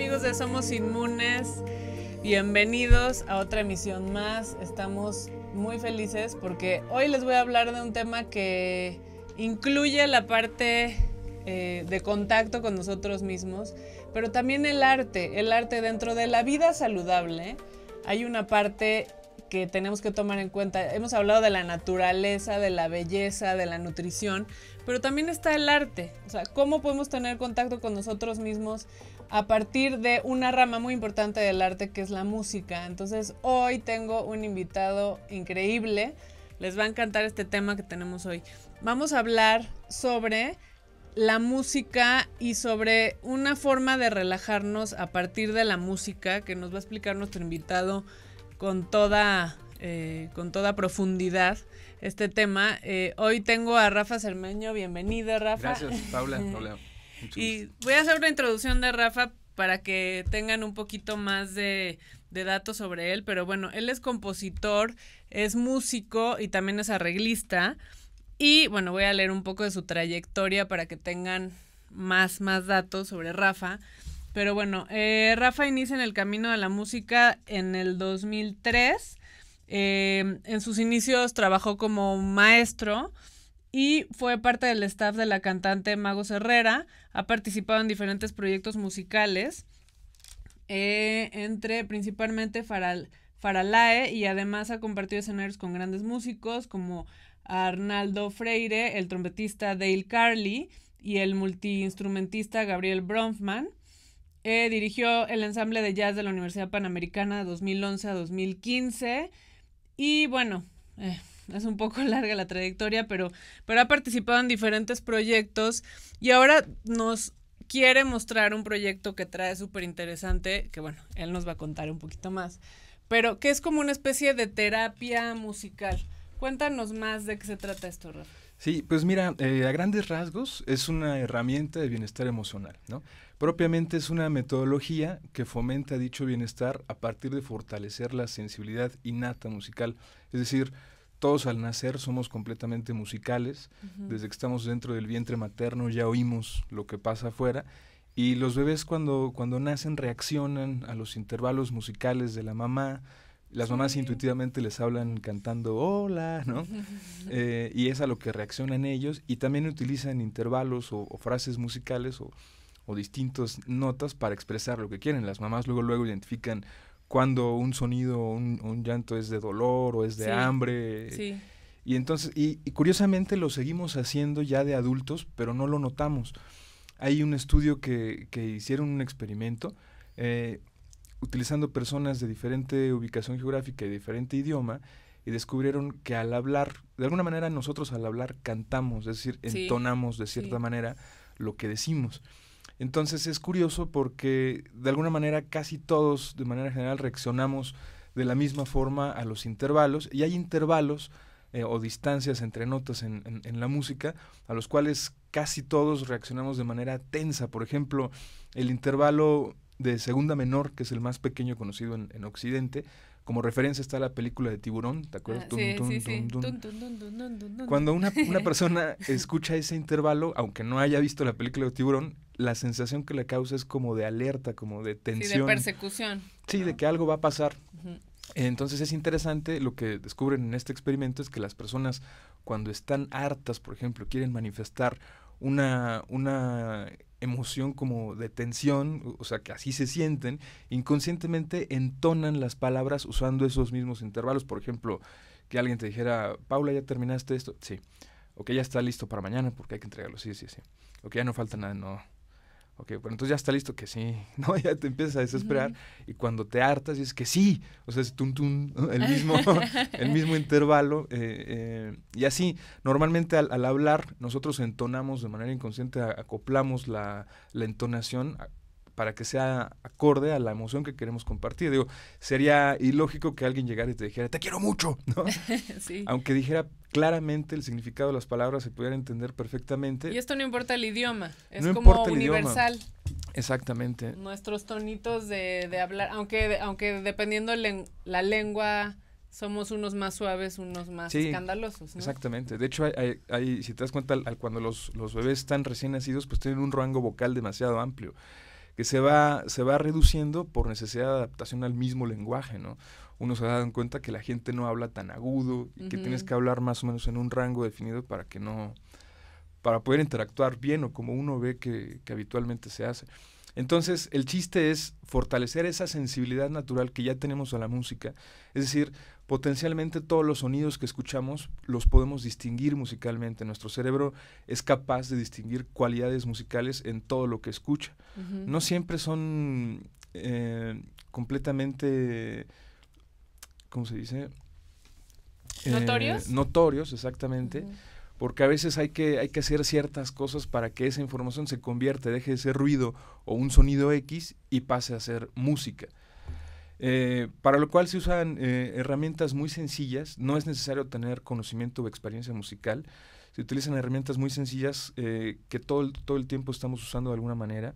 amigos de Somos Inmunes? Bienvenidos a otra emisión más. Estamos muy felices porque hoy les voy a hablar de un tema que incluye la parte eh, de contacto con nosotros mismos, pero también el arte. El arte dentro de la vida saludable hay una parte que tenemos que tomar en cuenta. Hemos hablado de la naturaleza, de la belleza, de la nutrición, pero también está el arte. O sea, cómo podemos tener contacto con nosotros mismos a partir de una rama muy importante del arte que es la música. Entonces hoy tengo un invitado increíble. Les va a encantar este tema que tenemos hoy. Vamos a hablar sobre la música y sobre una forma de relajarnos a partir de la música que nos va a explicar nuestro invitado con toda, eh, con toda profundidad este tema. Eh, hoy tengo a Rafa Cermeño. Bienvenido, Rafa. Gracias, Paula. Paula. Y voy a hacer una introducción de Rafa para que tengan un poquito más de, datos sobre él, pero bueno, él es compositor, es músico y también es arreglista. Y bueno, voy a leer un poco de su trayectoria para que tengan más, más datos sobre Rafa. Pero bueno, eh, Rafa inicia en el camino de la música en el 2003. Eh, en sus inicios trabajó como maestro y fue parte del staff de la cantante Mago Herrera. Ha participado en diferentes proyectos musicales, eh, entre principalmente Faralae, y además ha compartido escenarios con grandes músicos como Arnaldo Freire, el trompetista Dale Carly y el multiinstrumentista Gabriel Bronfman. Eh, dirigió el ensamble de jazz de la Universidad Panamericana de 2011 a 2015. Y bueno, eh, es un poco larga la trayectoria, pero, pero ha participado en diferentes proyectos y ahora nos quiere mostrar un proyecto que trae súper interesante, que bueno, él nos va a contar un poquito más, pero que es como una especie de terapia musical. Cuéntanos más de qué se trata esto, Rafa. Sí, pues mira, eh, a grandes rasgos es una herramienta de bienestar emocional, ¿no? Propiamente es una metodología que fomenta dicho bienestar a partir de fortalecer la sensibilidad innata musical, es decir, todos al nacer somos completamente musicales. Desde que estamos dentro del vientre materno ya oímos lo que pasa afuera. Y los bebés cuando, cuando nacen reaccionan a los intervalos musicales de la mamá. Las mamás intuitivamente les hablan cantando hola, ¿no? Eh, y es a lo que reaccionan ellos. Y también utilizan intervalos o, frases musicales o, o distintas notas para expresar lo que quieren. Las mamás luego, luego identifican cuando un sonido un, llanto es de dolor o es de hambre. Y entonces, y, curiosamente lo seguimos haciendo ya de adultos, pero no lo notamos. Hay un estudio que, que hicieron un experimento eh, utilizando personas de diferente ubicación geográfica y diferente idioma y descubrieron que al hablar, de alguna manera nosotros al hablar cantamos, es decir, entonamos de cierta manera lo que decimos. Entonces es curioso porque de alguna manera casi todos, de manera general, reaccionamos de la misma forma a los intervalos y hay intervalos eh, o distancias entre notas en, en, la música, a los cuales casi todos reaccionamos de manera tensa. Por ejemplo, el intervalo de segunda menor, que es el más pequeño conocido en, Occidente, como referencia está la película de Tiburón, ¿te acuerdas? Cuando una persona escucha ese intervalo, aunque no haya visto la película de Tiburón, la sensación que le causa es como de alerta, como de tensión. Sí, de persecución. Sí, de que algo va a pasar. Entonces es interesante lo que descubren en este experimento es que las personas cuando están hartas, por ejemplo, quieren manifestar una, una emoción como de tensión, o sea, que así se sienten, inconscientemente entonan las palabras usando esos mismos intervalos. Por ejemplo, que alguien te dijera, Paula, ¿ya terminaste esto? Sí. o que ya está listo para mañana porque hay que entregarlo. Sí, sí, sí. que ya no falta nada, no Ok, bueno, entonces ya está listo, que sí, ¿no? Ya te empiezas a desesperar y cuando te hartas dices que sí, o sea, es el, mismo, el mismo intervalo. Eh, eh, y así, normalmente al, hablar, nosotros entonamos de manera inconsciente, acoplamos la, la entonación para que sea acorde a la emoción que queremos compartir. Digo, sería ilógico que alguien llegara y te dijera, te quiero mucho, ¿no? sí. Aunque dijera claramente el significado de las palabras, se pudiera entender perfectamente. Y esto no importa el idioma, es como universal. Exactamente. Nuestros tonitos de, hablar, aunque, aunque dependiendo la lengua somos unos más suaves, unos más escandalosos. Exactamente. De hecho, hay, si te das cuenta, cuando los, los, bebés están recién nacidos, pues tienen un rango vocal demasiado amplio que se va, se va reduciendo por necesidad de adaptación al mismo lenguaje, ¿no? Uno se ha dado cuenta que la gente no habla tan agudo y que tienes que hablar más o menos en un rango definido para que no, para poder interactuar bien o como uno ve que, que habitualmente se hace. Entonces, el chiste es fortalecer esa sensibilidad natural que ya tenemos a la música, es decir, potencialmente todos los sonidos que escuchamos los podemos distinguir musicalmente. Nuestro cerebro es capaz de distinguir cualidades musicales en todo lo que escucha. No siempre son eh, completamente, ¿cómo se dice? Eh, notorios. notorios, exactamente. Porque a veces hay que, hay que hacer ciertas cosas para que esa información se convierta, deje de ser ruido o un sonido X y pase a ser música. Eh, para lo cual se usan eh, herramientas muy sencillas, no es necesario tener conocimiento o experiencia musical, se utilizan herramientas muy sencillas eh, que todo el, tiempo estamos usando de alguna manera.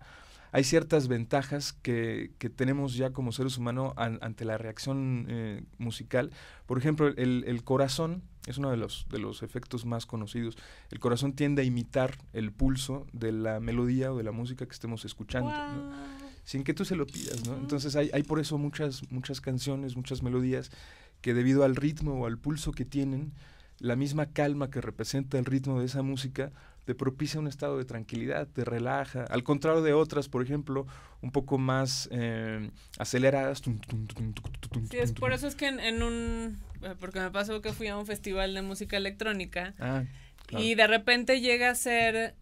Hay ciertas ventajas que, tenemos ya como seres humanos ante la reacción musical. Por ejemplo, el, corazón es uno de los, de los efectos más conocidos. El corazón tiende a imitar el pulso de la melodía o de la música que estemos escuchando sin que tú se lo pidas, ¿no? Entonces hay, por eso muchas, muchas canciones, muchas melodías que debido al ritmo o al pulso que tienen, la misma calma que representa el ritmo de esa música te propicia un estado de tranquilidad, te relaja. Al contrario de otras, por ejemplo, un poco más eh, aceleradas. Sí, es por eso es que en, un... Eh, porque me pasó que fui a un festival de música electrónica ah, y de repente llega a ser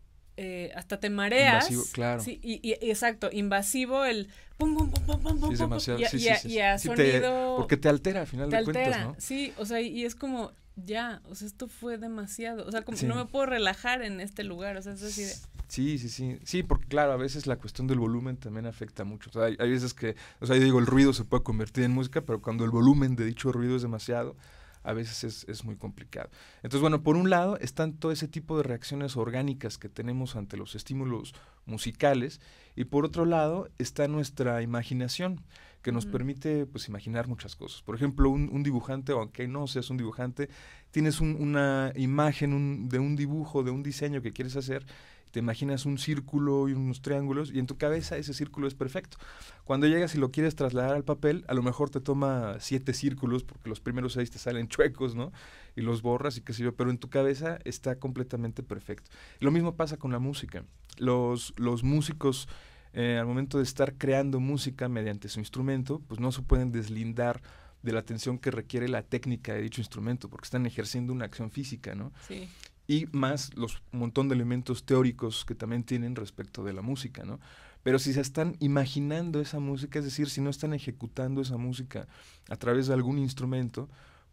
eh, hasta te mareas. Invasivo, y, exacto, invasivo el pum, pum, pum, y, a, sí, sí, sonido... porque te altera al final de cuentas, ¿no? Sí, o sea, y es como, ya, o sea, esto fue demasiado, o sea, como no me puedo relajar en este lugar, o sea, es así Sí, sí, sí, sí, porque claro, a veces la cuestión del volumen también afecta mucho, o sea, hay, hay veces que, o sea, yo digo, el ruido se puede convertir en música, pero cuando el volumen de dicho ruido es demasiado, a veces es, muy complicado. Entonces, bueno, por un lado están todo ese tipo de reacciones orgánicas que tenemos ante los estímulos musicales y por otro lado está nuestra imaginación que nos permite pues imaginar muchas cosas. Por ejemplo, un, un dibujante, aunque no seas un dibujante, tienes una imagen de un dibujo, de un diseño que quieres hacer te imaginas un círculo y unos triángulos y en tu cabeza ese círculo es perfecto. Cuando llegas y lo quieres trasladar al papel, a lo mejor te toma siete círculos porque los primeros seis te salen chuecos, ¿no? Y los borras y qué sé yo, pero en tu cabeza está completamente perfecto. lo mismo pasa con la música. Los, los músicos... Eh, al momento de estar creando música mediante su instrumento, pues no se pueden deslindar de la atención que requiere la técnica de dicho instrumento, porque están ejerciendo una acción física, ¿no? Sí y más los montón de elementos teóricos que también tienen respecto de la música, ¿no? Pero si se están imaginando esa música, es decir, si no están ejecutando esa música a través de algún instrumento,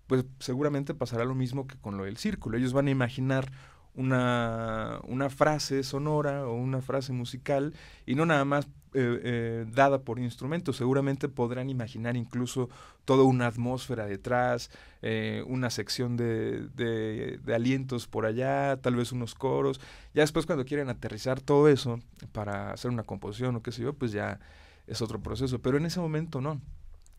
pues seguramente pasará lo mismo que con lo del círculo. Ellos van a imaginar una, una frase sonora o una frase musical y no nada más eh, eh, dada por instrumentos. Seguramente podrán imaginar incluso toda una atmósfera detrás, eh, una sección de, de, alientos por allá, tal vez unos coros. Ya después cuando quieren aterrizar todo eso para hacer una composición o qué sé yo, pues ya es otro proceso. Pero en ese momento no.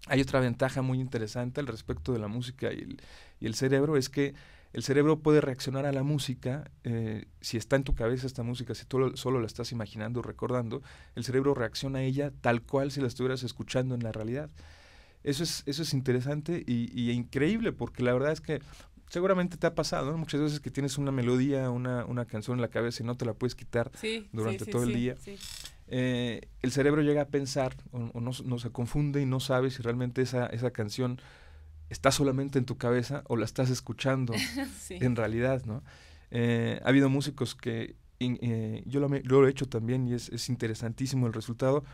Hay otra ventaja muy interesante al respecto de la música y el, y el cerebro, es que el cerebro puede reaccionar a la música. Eh, si está en tu cabeza esta música, si tú solo la estás imaginando, o recordando, el cerebro reacciona a ella tal cual si la estuvieras escuchando en la realidad. Eso es, eso es interesante y, e increíble, porque la verdad es que seguramente te ha pasado, Muchas veces que tienes una melodía, una, canción en la cabeza y no te la puedes quitar durante todo el día. Eh, el cerebro llega a pensar o, no, se confunde y no sabe si realmente esa, esa canción está solamente en tu cabeza o la estás escuchando en realidad, ¿no? Eh, ha habido músicos que eh, yo, lo, he hecho también y es, interesantísimo el resultado.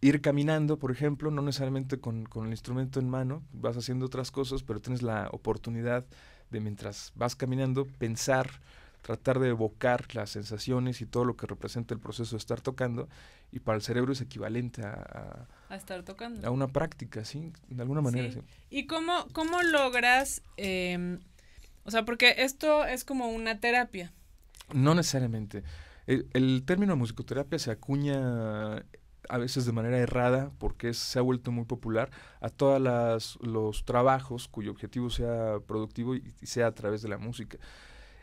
Ir caminando, por ejemplo, no necesariamente con, el instrumento en mano, vas haciendo otras cosas, pero tienes la oportunidad de mientras vas caminando pensar, tratar de evocar las sensaciones y todo lo que representa el proceso de estar tocando, y para el cerebro es equivalente a a estar tocando. A una práctica, sí, de alguna manera. Sí. ¿Y cómo, cómo logras, em, o sea, porque esto es como una terapia? No necesariamente. El, término musicoterapia se acuña a veces de manera errada porque se ha vuelto muy popular a todos los trabajos cuyo objetivo sea productivo y, sea a través de la música.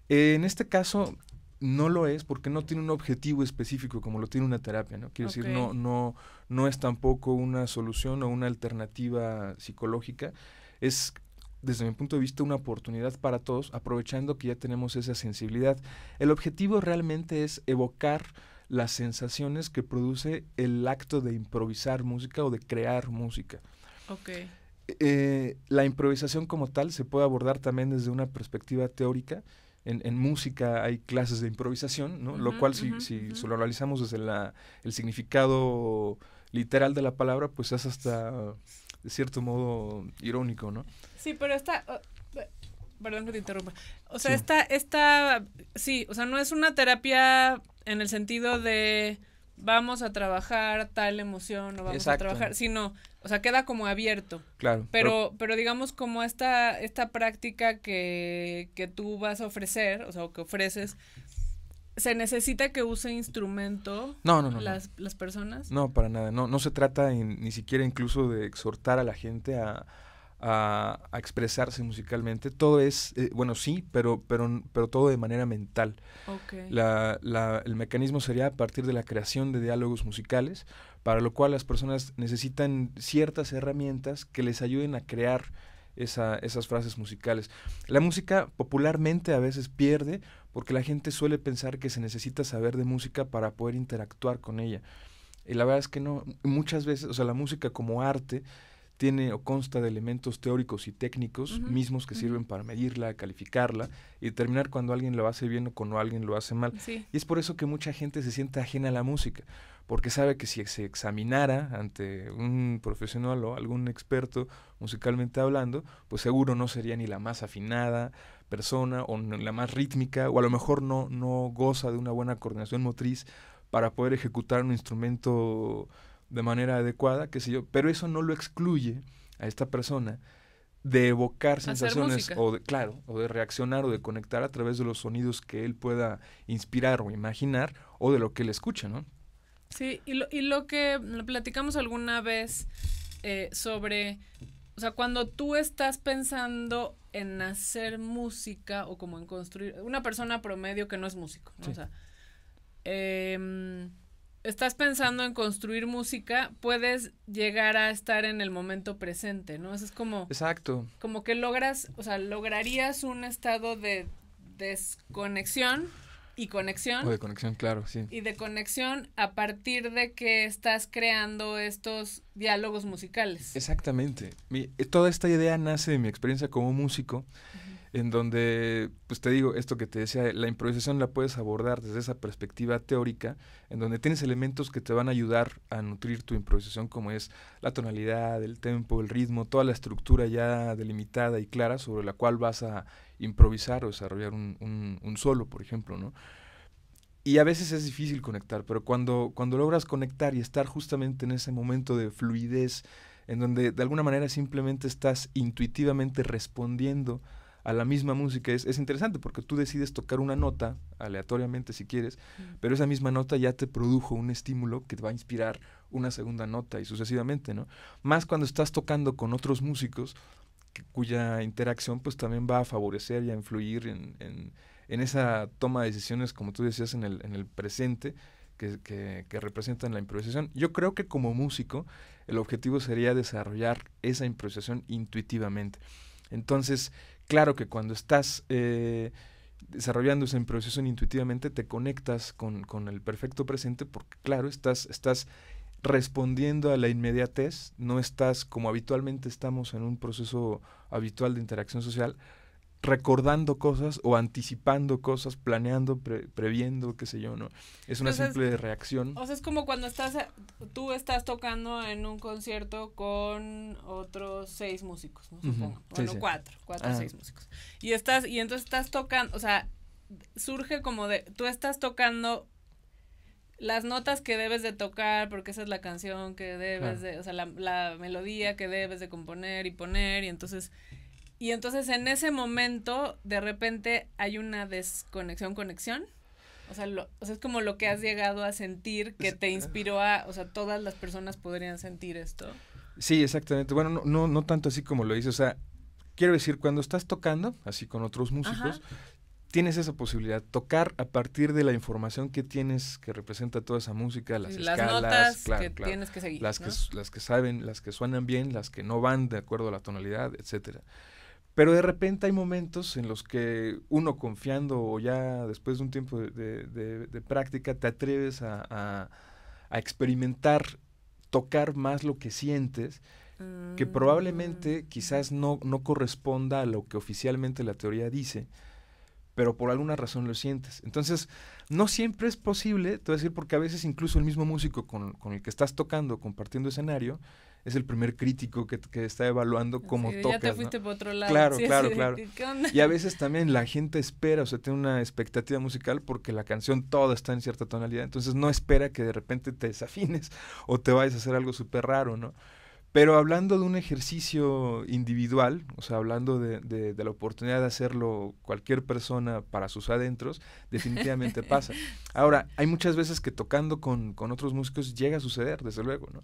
en este caso, no lo es porque no tiene un objetivo específico como lo tiene una terapia, ¿no? Quiero decir, no, no, es tampoco una solución o una alternativa psicológica, es desde mi punto de vista una oportunidad para todos, aprovechando que ya tenemos esa sensibilidad. El objetivo realmente es evocar las sensaciones que produce el acto de improvisar música o de crear música. Eh, la improvisación como tal se puede abordar también desde una perspectiva teórica, en, música hay clases de improvisación, ¿no? lo cual si, si, lo analizamos desde la, el significado literal de la palabra, pues es hasta de cierto modo irónico, ¿no? Sí, pero esta... Oh, eh, perdón que te interrumpa. O sea, esta, esta... Sí, o sea, no es una terapia en el sentido de vamos a trabajar tal emoción o vamos a trabajar, sino o sea, queda como abierto. Claro. Pero, pero, digamos como esta, esta práctica que, que tú vas a ofrecer, o sea, que ofreces, ¿Se necesita que use instrumento no, las, personas? No, para nada. No, no se trata ni siquiera incluso de exhortar a la gente a, expresarse musicalmente. Todo es, eh, bueno, sí, pero, pero, pero todo de manera mental. Okay. La, la, el mecanismo sería a partir de la creación de diálogos musicales, para lo cual las personas necesitan ciertas herramientas que les ayuden a crear esas frases musicales. La música popularmente a veces pierde porque la gente suele pensar que se necesita saber de música para poder interactuar con ella. Y la verdad es que no, muchas veces, o sea, la música como arte tiene o consta de elementos teóricos y técnicos mismos que sirven para medirla, calificarla y determinar cuando alguien lo hace bien o cuando alguien lo hace mal. Y es por eso que mucha gente se siente ajena a la música, porque sabe que si se examinara ante un profesional o algún experto musicalmente hablando, pues seguro no sería ni la más afinada persona o la más rítmica, o a lo mejor no, no goza de una buena coordinación motriz para poder ejecutar un instrumento de manera adecuada, qué sé yo, pero eso no lo excluye a esta persona de evocar sensaciones o de, claro, o de reaccionar o de conectar a través de los sonidos que él pueda inspirar o imaginar o de lo que él escucha, ¿no? Sí, y lo, y lo que platicamos alguna vez eh, sobre, o sea, cuando tú estás pensando en hacer música o como en construir, una persona promedio que no es músico, o sea, em, estás pensando en construir música, puedes llegar a estar en el momento presente, ¿no? Eso es como... Exacto. Como que logras, o sea, lograrías un estado de desconexión y conexión. O de conexión, claro, sí. Y de conexión a partir de que estás creando estos diálogos musicales. Exactamente. Eh, toda esta idea nace de mi experiencia como músico, en donde, pues te digo, esto que te decía, la improvisación la puedes abordar desde esa perspectiva teórica, en donde tienes elementos que te van a ayudar a nutrir tu improvisación, como es la tonalidad, el tempo, el ritmo, toda la estructura ya delimitada y clara sobre la cual vas a improvisar o desarrollar un, solo, por ejemplo, ¿no? Y a veces es difícil conectar, pero cuando, cuando logras conectar y estar justamente en ese momento de fluidez, en donde de alguna manera simplemente estás intuitivamente respondiendo a la misma música, es, interesante porque tú decides tocar una nota aleatoriamente si quieres, pero esa misma nota ya te produjo un estímulo que te va a inspirar una segunda nota y sucesivamente, ¿no? Más cuando estás tocando con otros músicos, cuya interacción pues también va a favorecer y a influir en, esa toma de decisiones, como tú decías, en el, en el presente, que, que, representan la improvisación. Yo creo que como músico el objetivo sería desarrollar esa improvisación intuitivamente. Entonces, claro que cuando estás eh, desarrollando esa improvisación intuitivamente, te conectas con, el perfecto presente porque, claro, estás, estás respondiendo a la inmediatez, no estás como habitualmente estamos en un proceso habitual de interacción social, recordando cosas o anticipando cosas, planeando, previendo, qué sé yo, ¿no? Es una simple reacción. O sea, es como cuando estás, tú estás tocando en un concierto con otros seis músicos, ¿no? Supongo. Bueno, cuatro, cuatro, o ah. seis músicos. Y estás, y entonces estás tocando, o sea, surge como de, tú estás tocando las notas que debes de tocar, porque esa es la canción que debes de, o sea, la, melodía que debes de componer y poner, y entonces, y entonces en ese momento, de repente hay una desconexión, conexión. O sea, o es como lo que has llegado a sentir que te inspiró a, o sea, todas las personas podrían sentir esto. Sí, exactamente. Bueno, no, no, no tanto así como lo hice, o sea, quiero decir, cuando estás tocando, así con otros músicos, tienes esa posibilidad, tocar a partir de la información que tienes, que representa toda esa música, las, escalas, notas que tienes que seguir, las, que, saben, las que suenan bien, las que no van de acuerdo a la tonalidad, etcétera. Pero de repente hay momentos en los que uno confiando o ya después de un tiempo de, práctica te atreves a, a, experimentar, tocar más lo que sientes, que probablemente mm. quizás no corresponda a lo que oficialmente la teoría dice, pero por alguna razón lo sientes. Entonces, no siempre es posible, te voy a decir, porque a veces incluso el mismo músico con, con el que estás tocando, compartiendo escenario, es el primer crítico que, está evaluando cómo sí, tocas. Ya te fuiste por otro lado. Claro, claro, claro. Y a veces también la gente espera, o sea, tiene una expectativa musical porque la canción toda está en cierta tonalidad, entonces no espera que de repente te desafines o te vayas a hacer algo súper raro, ¿no? Pero hablando de un ejercicio individual, o sea, hablando de, la oportunidad de hacerlo cualquier persona para sus adentros, definitivamente pasa. Ahora, hay muchas veces que tocando con, otros músicos llega a suceder, desde luego, ¿no?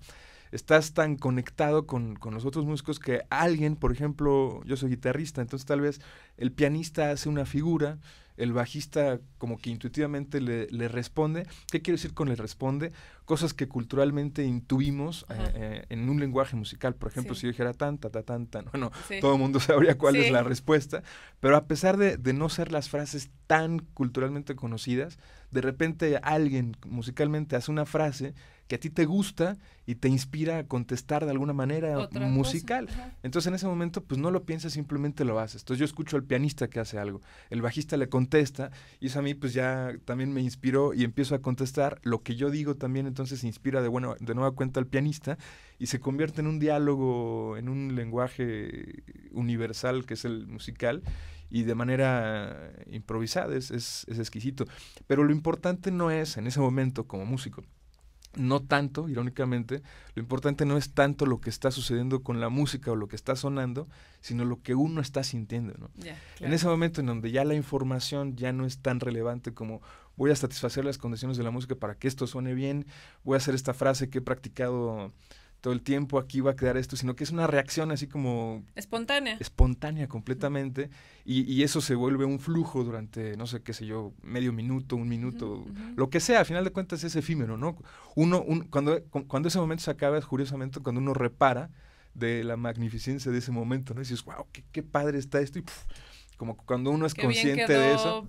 Estás tan conectado con, con los otros músicos que alguien, por ejemplo, yo soy guitarrista, entonces tal vez el pianista hace una figura, el bajista como que intuitivamente le, responde. ¿Qué quiero decir con le responde? Cosas que culturalmente intuimos eh, eh, en un lenguaje musical. Por ejemplo, si yo dijera tan, ta, ta, tan, tan, bueno, todo el mundo sabría cuál es la respuesta. Pero a pesar de, de, no ser las frases tan culturalmente conocidas, de repente alguien musicalmente hace una frase que a ti te gusta y te inspira a contestar de alguna manera musical. Entonces en ese momento pues no lo piensas, simplemente lo haces. Entonces yo escucho al pianista que hace algo, el bajista le contesta y eso a mí pues ya también me inspiró y empiezo a contestar. Lo que yo digo también entonces inspira de, bueno, de nueva cuenta al pianista y se convierte en un diálogo, en un lenguaje universal que es el musical y de manera improvisada, es exquisito. Pero lo importante no es en ese momento como músico, no tanto, irónicamente, lo importante no es tanto lo que está sucediendo con la música o lo que está sonando, sino lo que uno está sintiendo. En ese momento en donde ya la información ya no es tan relevante como voy a satisfacer las condiciones de la música para que esto suene bien, voy a hacer esta frase que he practicado todo el tiempo aquí va a quedar esto, sino que es una reacción así como... Espontánea. Espontánea completamente. Y, eso se vuelve un flujo durante, no sé, qué sé yo, medio minuto, un minuto, lo que sea. A final de cuentas es efímero, ¿no? Uno, cuando, cuando ese momento se acaba, curiosamente cuando uno repara de la magnificencia de ese momento, ¿no? Y dices, wow, qué, padre está esto. Y como cuando uno es consciente de eso.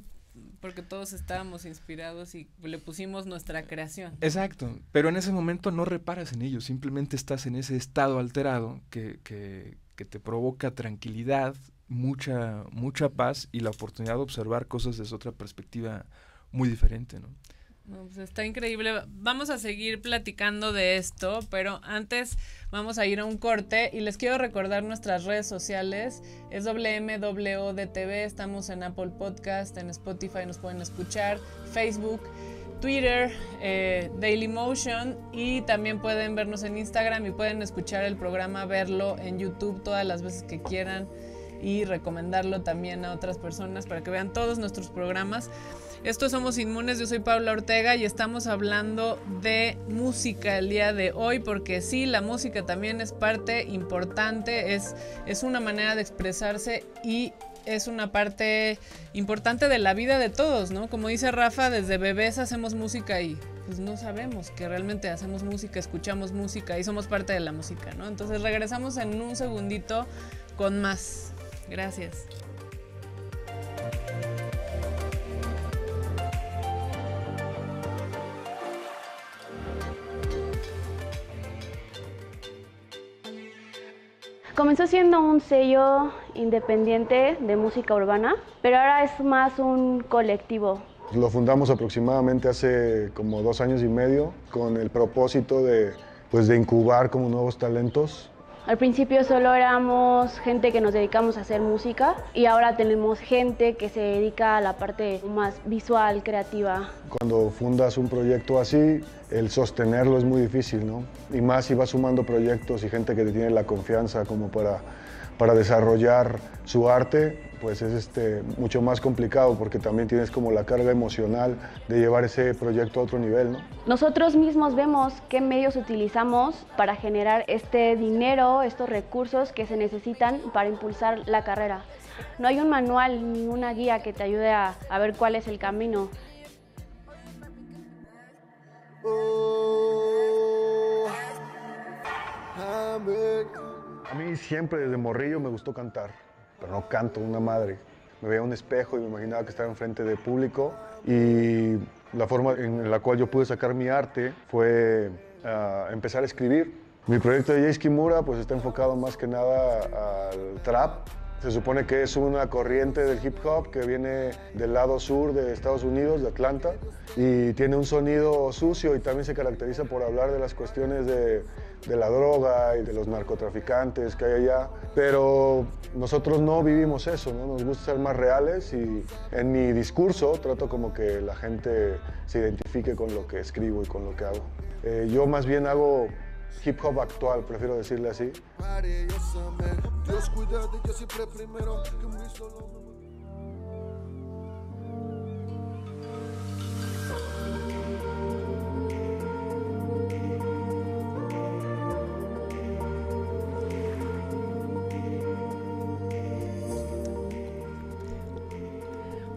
Porque todos estábamos inspirados y le pusimos nuestra creación. Exacto, pero en ese momento no reparas en ello, simplemente estás en ese estado alterado que, que, que te provoca tranquilidad, mucha, mucha paz y la oportunidad de observar cosas desde otra perspectiva muy diferente, ¿no? Pues está increíble. Vamos a seguir platicando de esto, pero antes vamos a ir a un corte y les quiero recordar nuestras redes sociales. Es WMWDTV, estamos en Apple Podcast, en Spotify nos pueden escuchar, Facebook. Twitter, eh, Dailymotion y también pueden vernos en Instagram y pueden escuchar el programa, verlo en YouTube todas las veces que quieran y recomendarlo también a otras personas para que vean todos nuestros programas. Esto somos Inmunes, yo soy Paula Ortega y estamos hablando de música el día de hoy porque sí, la música también es parte importante, es, es una manera de expresarse y es una parte importante de la vida de todos, ¿no? Como dice Rafa, desde bebés hacemos música y pues no sabemos que realmente hacemos música, escuchamos música y somos parte de la música, ¿no? Entonces regresamos en un segundito con más. Gracias. Comenzó siendo un sello independiente de música urbana, pero ahora es más un colectivo. Lo fundamos aproximadamente hace como dos años y medio con el propósito de, pues, de incubar como nuevos talentos al principio solo éramos gente que nos dedicamos a hacer música y ahora tenemos gente que se dedica a la parte más visual, creativa. Cuando fundas un proyecto así, el sostenerlo es muy difícil, ¿no? Y más si vas sumando proyectos y gente que te tiene la confianza como para, para desarrollar su arte, pues es este, mucho más complicado porque también tienes como la carga emocional de llevar ese proyecto a otro nivel. Nosotros mismos vemos qué medios utilizamos para generar este dinero, estos recursos que se necesitan para impulsar la carrera. No hay un manual ni una guía que te ayude a ver cuál es el camino. Oh, a mí siempre desde morrillo me gustó cantar no canto una madre. Me veía un espejo y me imaginaba que estaba enfrente de público y la forma en la cual yo pude sacar mi arte fue ah, empezar a escribir. Mi proyecto de Jace Kimura pues está enfocado más que nada al trap. Se supone que es una corriente del hip hop que viene del lado sur de Estados Unidos, de Atlanta, y tiene un sonido sucio y también se caracteriza por hablar de las cuestiones de de la droga y de los narcotraficantes que hay allá, pero nosotros no vivimos eso, ¿no? nos gusta ser más reales y en mi discurso trato como que la gente se identifique con lo que escribo y con lo que hago. Eh, yo más bien hago hip hop actual, prefiero decirle así.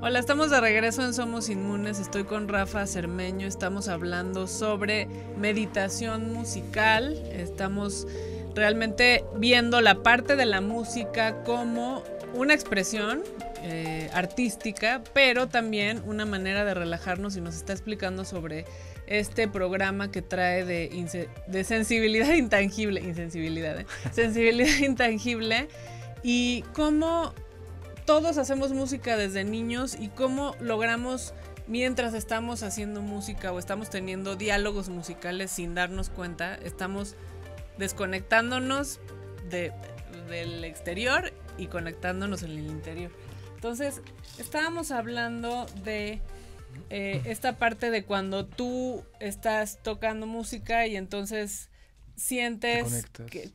Hola, estamos de regreso en Somos Inmunes. Estoy con Rafa Cermeño. Estamos hablando sobre meditación musical. Estamos realmente viendo la parte de la música como una expresión eh, artística, pero también una manera de relajarnos y nos está explicando sobre este programa que trae de, de sensibilidad intangible, insensibilidad, ¿eh? sensibilidad intangible y cómo todos hacemos música desde niños y cómo logramos mientras estamos haciendo música o estamos teniendo diálogos musicales sin darnos cuenta, estamos desconectándonos del exterior y conectándonos en el interior. Entonces, estábamos hablando de eh, esta parte de cuando tú estás tocando música y entonces sientes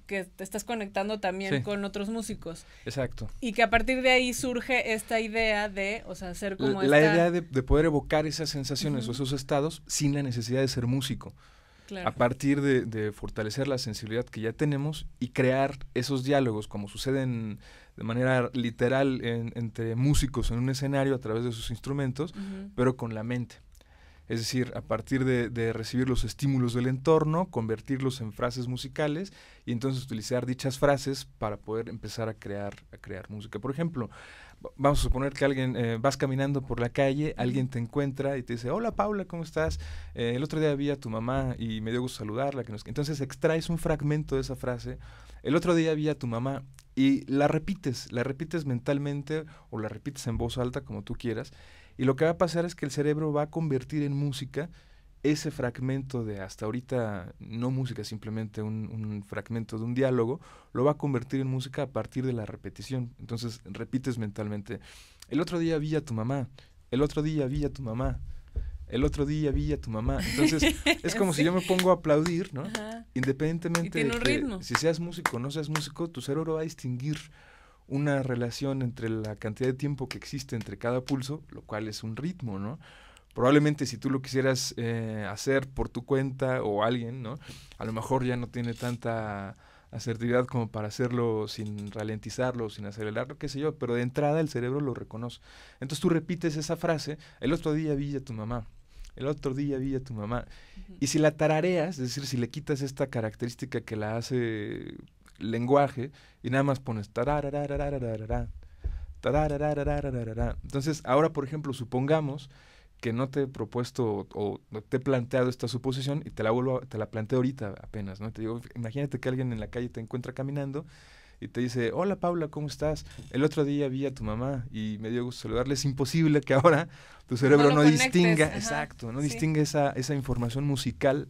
que, te estás conectando también con otros músicos. Exacto. Y que a partir de ahí surge esta idea de, o sea, ser como... La, idea de, poder evocar esas sensaciones o esos estados sin la necesidad de ser músico. A partir de, fortalecer la sensibilidad que ya tenemos y crear esos diálogos, como suceden de manera literal entre músicos en un escenario a través de sus instrumentos, pero con la mente es decir, a partir de, recibir los estímulos del entorno, convertirlos en frases musicales y entonces utilizar dichas frases para poder empezar a crear, a crear música. Por ejemplo, vamos a suponer que alguien eh, vas caminando por la calle, alguien te encuentra y te dice, hola Paula, ¿cómo estás? Eh, el otro día vi a tu mamá y me dio gusto saludarla. Que Entonces extraes un fragmento de esa frase, el otro día vi a tu mamá y la repites, la repites mentalmente o la repites en voz alta como tú quieras y lo que va a pasar es que el cerebro va a convertir en música ese fragmento de hasta ahorita, no música, simplemente un, fragmento de un diálogo, lo va a convertir en música a partir de la repetición. Entonces repites mentalmente, el otro día vi a tu mamá, el otro día vi a tu mamá, el otro día vi a tu mamá. Entonces es como si yo me pongo a aplaudir, ¿no? Independientemente de si seas músico o no seas músico, tu cerebro va a distinguir una relación entre la cantidad de tiempo que existe entre cada pulso, lo cual es un ritmo, ¿no? Probablemente si tú lo quisieras eh, hacer por tu cuenta o alguien, ¿no? A lo mejor ya no tiene tanta asertividad como para hacerlo sin ralentizarlo, sin acelerarlo, qué sé yo, pero de entrada el cerebro lo reconoce. Entonces tú repites esa frase, el otro día vi a tu mamá, el otro día vi a tu mamá. Y si la tarareas, es decir, si le quitas esta característica que la hace lenguaje y nada más pones entonces, ahora, por ejemplo, supongamos que no te he propuesto o, te he planteado esta suposición y te la vuelvo, te la planteo ahorita apenas, ¿no? Te digo, imagínate que alguien en la calle te encuentra caminando y te dice, hola Paula, ¿cómo estás? El otro día vi a tu mamá y me dio gusto saludarle. Es imposible que ahora tu cerebro no, distinga, exacto, no esa información musical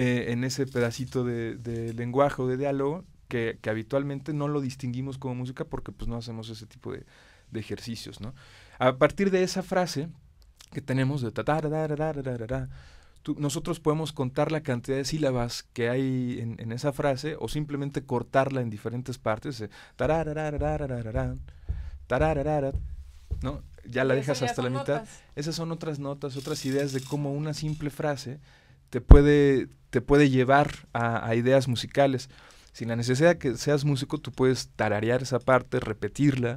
en ese pedacito de, lenguaje o de diálogo que, habitualmente no lo distinguimos como música porque pues no hacemos ese tipo de, ejercicios, ¿no? A partir de esa frase que tenemos de nosotros podemos contar la cantidad de sílabas que hay en, esa frase o simplemente cortarla en diferentes partes. ¿no? Ya la dejas hasta la mitad. Esas son otras notas, otras ideas de cómo una simple frase te puede, llevar a, a ideas musicales. Sin la necesidad de que seas músico, tú puedes tararear esa parte, repetirla,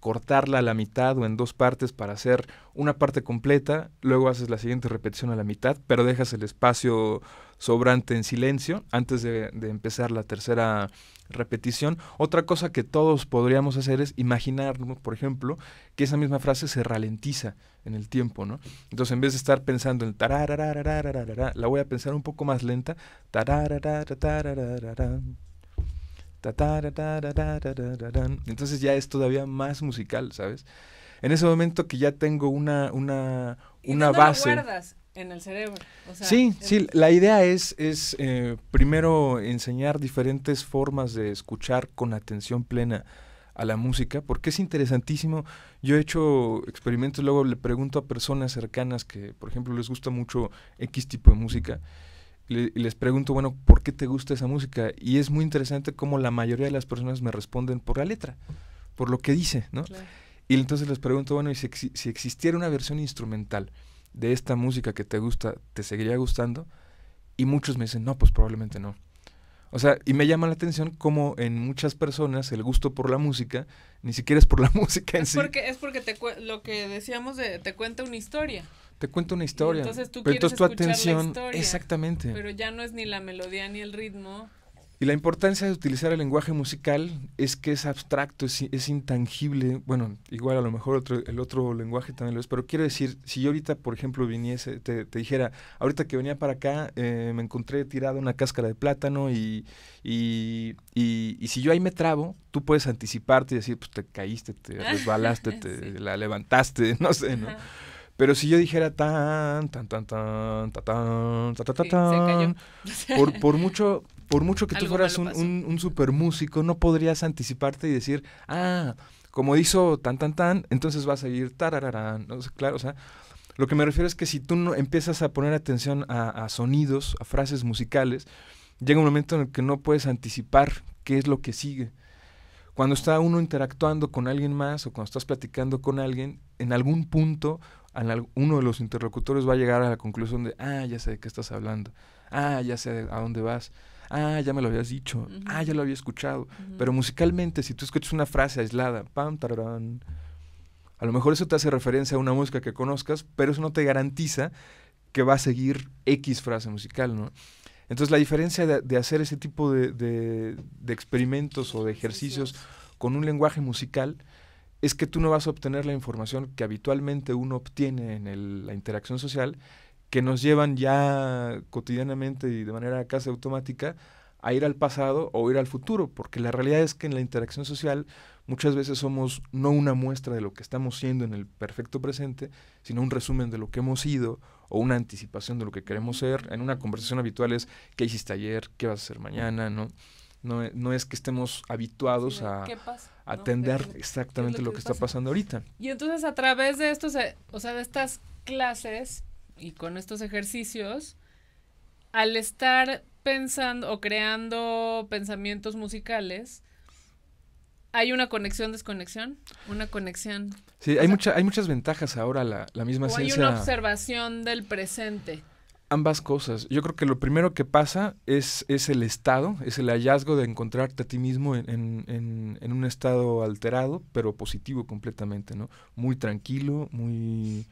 cortarla a la mitad o en dos partes para hacer una parte completa, luego haces la siguiente repetición a la mitad, pero dejas el espacio sobrante en silencio antes de, empezar la tercera repetición. Otra cosa que todos podríamos hacer es imaginar, por ejemplo, que esa misma frase se ralentiza en el tiempo, ¿no? Entonces, en vez de estar pensando en la voy a pensar un poco más lenta. Entonces ya es todavía más musical, ¿sabes? En ese momento que ya tengo una, una, una base. en el cerebro. sí, sí, la idea es, es primero enseñar diferentes formas de escuchar con atención plena a la música, porque es interesantísimo. Yo he hecho experimentos, luego le pregunto a personas cercanas que, por ejemplo, les gusta mucho X tipo de música y les pregunto, bueno, ¿por qué te gusta esa música? Y es muy interesante cómo la mayoría de las personas me responden por la letra, por lo que dice, ¿no? Y entonces les pregunto, bueno, ¿y si, existiera una versión instrumental de esta música que te gusta, te seguiría gustando? Y muchos me dicen, no, pues probablemente no. O sea, y me llama la atención cómo en muchas personas el gusto por la música ni siquiera es por la música en sí. Porque, es porque lo que decíamos de, te cuenta una historia te cuento una historia. entonces tú entonces tu atención, exactamente. Pero ya no es ni la melodía ni el ritmo. Y la importancia de utilizar el lenguaje musical es que es abstracto, es, intangible. Bueno, igual a lo mejor otro, el otro lenguaje también lo es, pero quiero decir, si yo ahorita, por ejemplo, viniese, te, dijera, ahorita que venía para acá, eh, me encontré tirada una cáscara de plátano y, y, si yo ahí me trabo, tú puedes anticiparte y decir, pues te caíste, te resbalaste, te la levantaste, no sé, ¿no? Pero si yo dijera tan, tan, tan, tan, tan, tan, tan, sí, por, por mucho... Por mucho que tú fueras un, un, super músico, no podrías anticiparte y decir, ah, como hizo tan, tan, tan, entonces vas a ir... tarararán. No claro, o sea, lo que me refiero es que si tú no empiezas a poner atención a, a, sonidos, a frases musicales, llega un momento en el que no puedes anticipar qué es lo que sigue. Cuando está uno interactuando con alguien más o cuando estás platicando con alguien, en algún punto uno de los interlocutores va a llegar a la conclusión de, ah, ya sé de qué estás hablando, ah, ya sé a dónde vas, ah, ya me lo habías dicho, ah, ya lo había escuchado. Pero musicalmente, si tú escuchas una frase aislada, pam, a lo mejor eso te hace referencia a una música que conozcas, pero eso no te garantiza que va a seguir X frase musical, ¿no? Entonces la diferencia de, hacer ese tipo de, de, experimentos o de ejercicios con un lenguaje musical es que tú no vas a obtener la información que habitualmente uno obtiene en la interacción social, que nos llevan ya cotidianamente y de manera casi automática a ir al pasado o ir al futuro, porque la realidad es que en la interacción social muchas veces somos no una muestra de lo que estamos siendo en el perfecto presente, sino un resumen de lo que hemos sido o una anticipación de lo que queremos ser. En una conversación habitual es qué hiciste ayer, qué vas a hacer mañana, ¿no? E, no, es que estemos habituados a, atender exactamente lo, que, está pasando ahorita. Y entonces a través de estos, eh, o sea, de estas clases y con estos ejercicios, al estar pensando o creando pensamientos musicales, hay una conexión desconexión, una conexión. Sí, hay mucha, hay muchas ventajas ahora la, la misma ciencia. Hay una observación del presente. Ambas cosas. Yo creo que lo primero que pasa es, es el estado, es el hallazgo de encontrarte a ti mismo en, un estado alterado, pero positivo completamente, ¿no? Muy tranquilo, muy,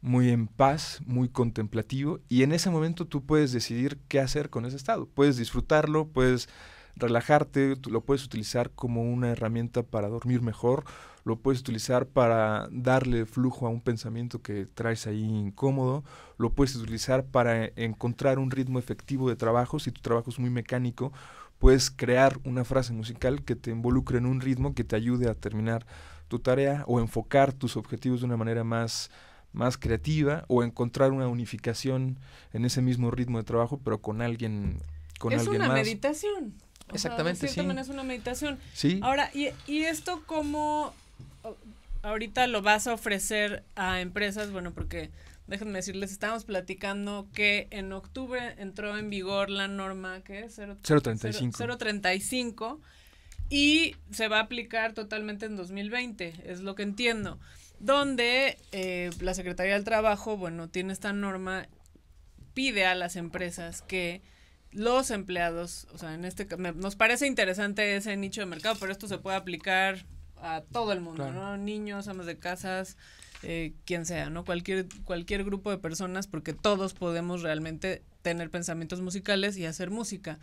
muy en paz, muy contemplativo, y en ese momento tú puedes decidir qué hacer con ese estado. Puedes disfrutarlo, puedes relajarte, lo puedes utilizar como una herramienta para dormir mejor, lo puedes utilizar para darle flujo a un pensamiento que traes ahí incómodo, lo puedes utilizar para encontrar un ritmo efectivo de trabajo, si tu trabajo es muy mecánico, puedes crear una frase musical que te involucre en un ritmo que te ayude a terminar tu tarea o enfocar tus objetivos de una manera más más creativa o encontrar una unificación en ese mismo ritmo de trabajo pero con alguien con es una meditación Exactamente. es una meditación. Sí. Ahora, ¿y, esto cómo ahorita lo vas a ofrecer a empresas? Bueno, porque déjenme decirles, estábamos platicando que en octubre entró en vigor la norma que es 035. 035 y se va a aplicar totalmente en 2020, es lo que entiendo, donde eh, la Secretaría del Trabajo, bueno, tiene esta norma, pide a las empresas que los empleados, o sea, en este nos parece interesante ese nicho de mercado, pero esto se puede aplicar a todo el mundo, ¿no? Niños, amas de casas, eh, quien sea, ¿no? Cualquier, cualquier grupo de personas, porque todos podemos realmente tener pensamientos musicales y hacer música.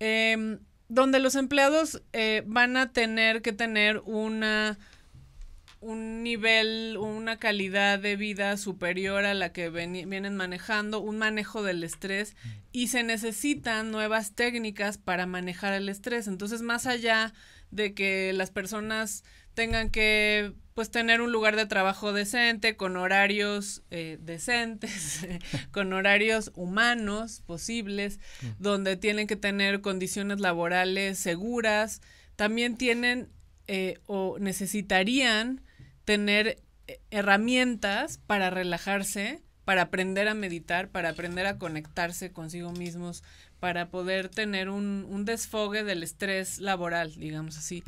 Em, donde los empleados eh, van a tener que tener una un nivel, una calidad de vida superior a la que vienen manejando, un manejo del estrés mm. y se necesitan nuevas técnicas para manejar el estrés. Entonces, más allá de que las personas tengan que pues tener un lugar de trabajo decente, con horarios eh, decentes, con horarios humanos posibles, mm. donde tienen que tener condiciones laborales seguras, también tienen eh, o necesitarían tener eh, herramientas para relajarse, para aprender a meditar, para aprender a conectarse consigo mismos, para poder tener un, un desfogue del estrés laboral, digamos así.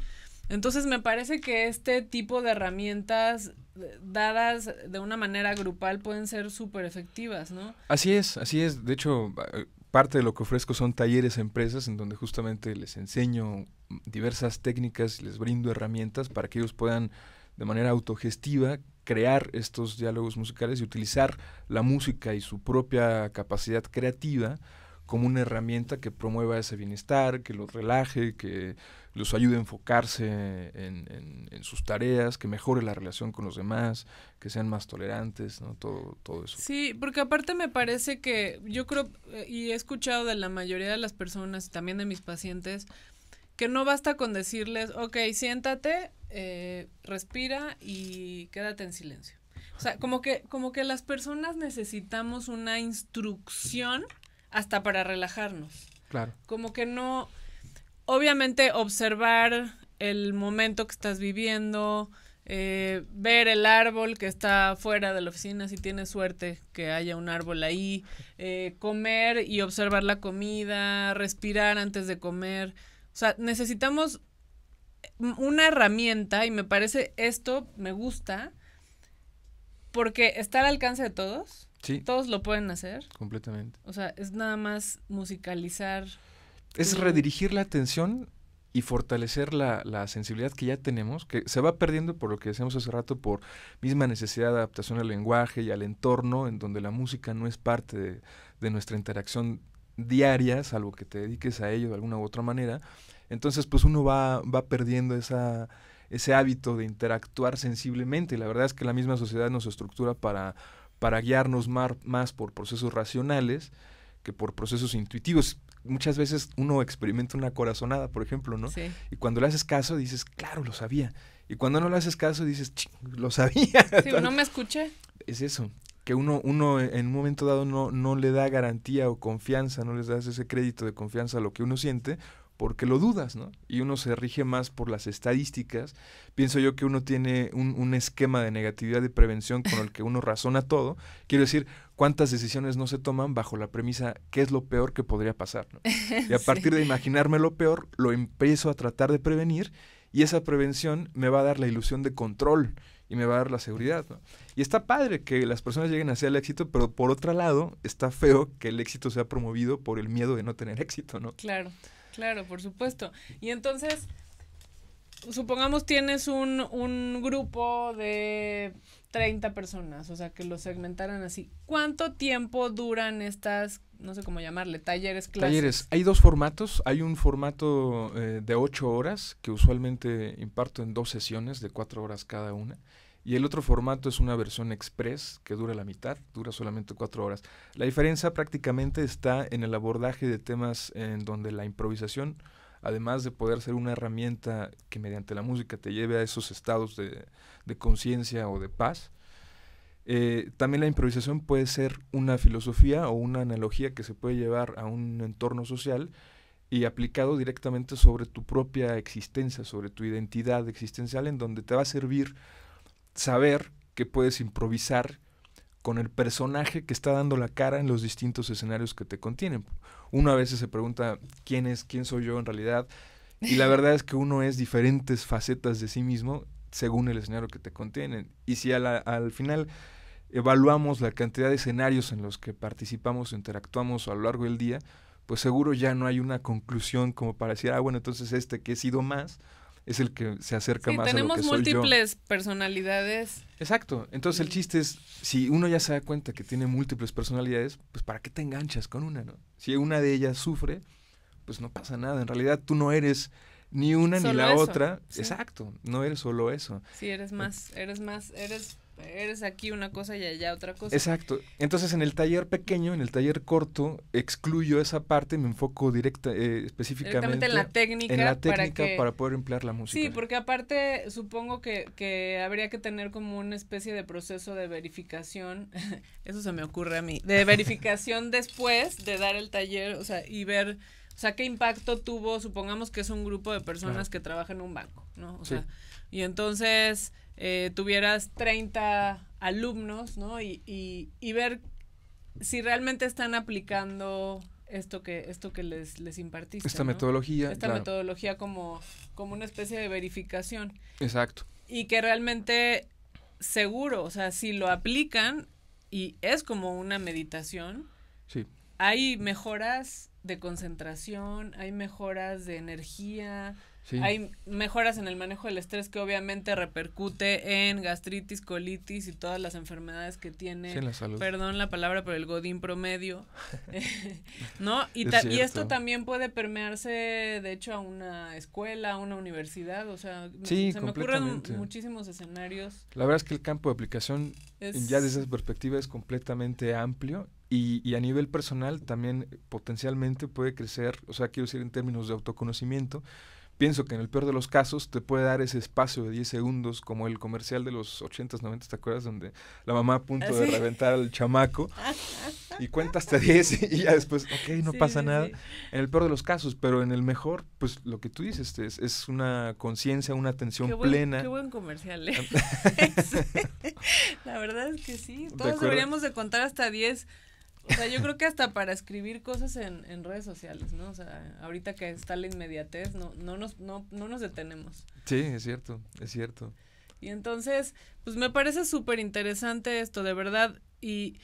Entonces me parece que este tipo de herramientas eh, dadas de una manera grupal pueden ser súper efectivas, ¿no? Así es, así es. De hecho, eh, parte de lo que ofrezco son talleres a empresas en donde justamente les enseño mm, diversas técnicas y les brindo herramientas para que ellos puedan de manera autogestiva crear estos diálogos musicales y utilizar la música y su propia capacidad creativa como una herramienta que promueva ese bienestar, que los relaje, que los ayude a enfocarse en, sus tareas, que mejore la relación con los demás, que sean más tolerantes, ¿no? Todo, todo eso. Sí, porque aparte me parece que yo creo, eh, y he escuchado de la mayoría de las personas, también de mis pacientes, que no basta con decirles, ok, siéntate, eh, respira y quédate en silencio. O sea, como que, como que las personas necesitamos una instrucción hasta para relajarnos. Claro. Como que no, obviamente observar el momento que estás viviendo, eh, ver el árbol que está fuera de la oficina, si tienes suerte que haya un árbol ahí, eh, comer y observar la comida, respirar antes de comer. O sea, necesitamos una herramienta y me parece esto me gusta porque está al alcance de todos. Sí. Todos lo pueden hacer. Completamente. O sea, es nada más musicalizar. Es redirigir la atención y fortalecer la, sensibilidad que ya tenemos, que se va perdiendo por lo que decíamos hace rato, por misma necesidad de adaptación al lenguaje y al entorno, en donde la música no es parte de, de nuestra interacción diarias, salvo que te dediques a ello de alguna u otra manera. Entonces, pues uno va, perdiendo ese hábito de interactuar sensiblemente. La verdad es que la misma sociedad nos estructura para, para guiarnos más por procesos racionales que por procesos intuitivos. Muchas veces uno experimenta una corazonada, por ejemplo, ¿no? Y cuando le haces caso, dices, claro, lo sabía. Y cuando no le haces caso, dices, lo sabía. Sí, no me escuché. Es eso que uno, uno eh, en un momento dado no, no le da garantía o confianza, no les das ese crédito de confianza a lo que uno siente, porque lo dudas, ¿no? Y uno se rige más por las estadísticas. Pienso yo que uno tiene un, esquema de negatividad y prevención con el que uno razona todo. Quiero decir, cuántas decisiones no se toman bajo la premisa, ¿qué es lo peor que podría pasar? Y a partir de imaginarme lo peor, lo empiezo a tratar de prevenir y esa prevención me va a dar la ilusión de control y me va a dar la seguridad. Y está padre que las personas lleguen hacia el éxito, pero por otro lado, está feo que el éxito sea promovido por el miedo de no tener éxito, ¿no? Claro, claro, por supuesto. Y entonces, supongamos tienes un grupo de 30 personas, o sea, que lo segmentaran así. ¿Cuánto tiempo duran estas, no sé cómo llamarle, talleres, clases? Talleres. Hay dos formatos. Hay un formato eh, de 8 horas que usualmente imparto en dos sesiones de 4 horas cada una. Y el otro formato es una versión express que dura la mitad, dura solamente cuatro horas. La diferencia prácticamente está en el abordaje de temas en donde la improvisación además de poder ser una herramienta que mediante la música te lleve a esos estados de, conciencia o de paz, eh, también la improvisación puede ser una filosofía o una analogía que se puede llevar a un entorno social y aplicado directamente sobre tu propia existencia, sobre tu identidad existencial, en donde te va a servir saber que puedes improvisar con el personaje que está dando la cara en los distintos escenarios que te contienen. Uno a veces se pregunta quién es, quién soy yo en realidad, y la verdad es que uno es diferentes facetas de sí mismo según el escenario que te contienen. Y si al final evaluamos la cantidad de escenarios en los que participamos, interactuamos a lo largo del día, pues seguro ya no hay una conclusión como para decir, ah, bueno, entonces este que he sido más, es el que se acerca más a lo que yo. Tenemos múltiples personalidades. Exacto. Entonces el chiste es, si uno ya se da cuenta que tiene múltiples personalidades, pues ¿para qué te enganchas con una, no? Si una de ellas sufre, pues no pasa nada. En realidad tú no eres ni una ni la otra. Exacto. No eres solo eso. Sí, eres más, eres más, eres eres aquí una cosa y allá otra cosa. Exacto. Entonces en el taller pequeño, en el taller corto, excluyo esa parte, me enfoco directa, eh, específicamente en la técnica, en la técnica para, poder emplear la música. Sí, porque aparte supongo que, habría que tener como una especie de proceso de verificación, eso se me ocurre a mí, de verificación después de dar el taller, o sea, y ver... O sea, ¿qué impacto tuvo? Supongamos que es un grupo de personas que trabajan en un banco, ¿no? O sea, y entonces eh, tuvieras 30 alumnos, ¿no? Y, y, y, ver si realmente están aplicando esto que, esto que les, les impartiste. Esta metodología. Esta metodología como, como una especie de verificación. Exacto. Y que realmente seguro, o sea, si lo aplican y es como una meditación, sí. hay mejoras de concentración, hay mejoras de energía, hay mejoras en el manejo del estrés que obviamente repercute en gastritis, colitis y todas las enfermedades que tiene. Perdón la palabra, pero el godín promedio. ¿No? Y, esto también puede permearse, de hecho, a una escuela, a una universidad. O sea, se me ocurren muchísimos escenarios. La verdad es que el campo de aplicación, ya desde esa perspectiva, es completamente amplio y, a nivel personal también potencialmente puede crecer, o sea, quiero decir en términos de autoconocimiento, pienso que en el peor de los casos te puede dar ese espacio de 10 segundos, como el comercial de los 80s, 90 ¿te acuerdas? Donde la mamá a punto ah, de reventar al chamaco y cuenta hasta 10 y ya después, ok, no pasa nada. En el peor de los casos, pero en el mejor, pues lo que tú dices es, una conciencia, una atención plena. Qué buen comercial. ¿eh? la verdad es que sí, todos deberíamos de contar hasta 10 o sea, yo creo que hasta para escribir cosas en, redes sociales, ¿no? O sea, ahorita que está la inmediatez, no, no, nos, no, no nos detenemos. Sí, es cierto, es cierto. Y entonces, pues me parece súper interesante esto, de verdad. ¿Y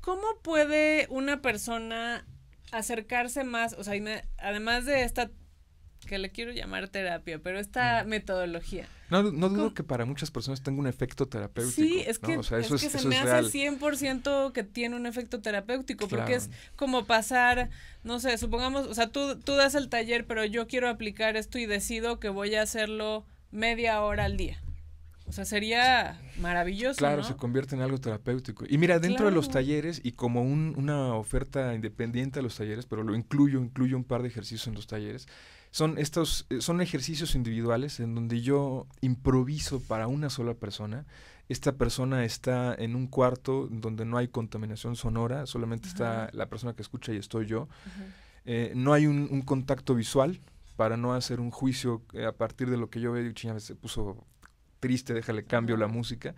cómo puede una persona acercarse más? O sea, además de esta que le quiero llamar terapia, pero esta metodología. No, no dudo que para muchas personas tenga un efecto terapéutico. Sí, es que, se me hace 100% que tiene un efecto terapéutico, porque es como pasar, no sé, supongamos, o sea, tú, tú das el taller, pero yo quiero aplicar esto y decido que voy a hacerlo media hora al día. O sea, sería maravilloso. Claro, se convierte en algo terapéutico. Y mira, dentro de los talleres y como una oferta independiente a los talleres, pero lo incluyo, incluyo un par de ejercicios en los talleres, son, estos, eh, son ejercicios individuales en donde yo improviso para una sola persona. Esta persona está en un cuarto donde no hay contaminación sonora, solamente está ah. la persona que escucha y estoy yo. Eh, no hay un, contacto visual para no hacer un juicio eh, a partir de lo que yo veo. chingado se puso triste, déjale cambio la música.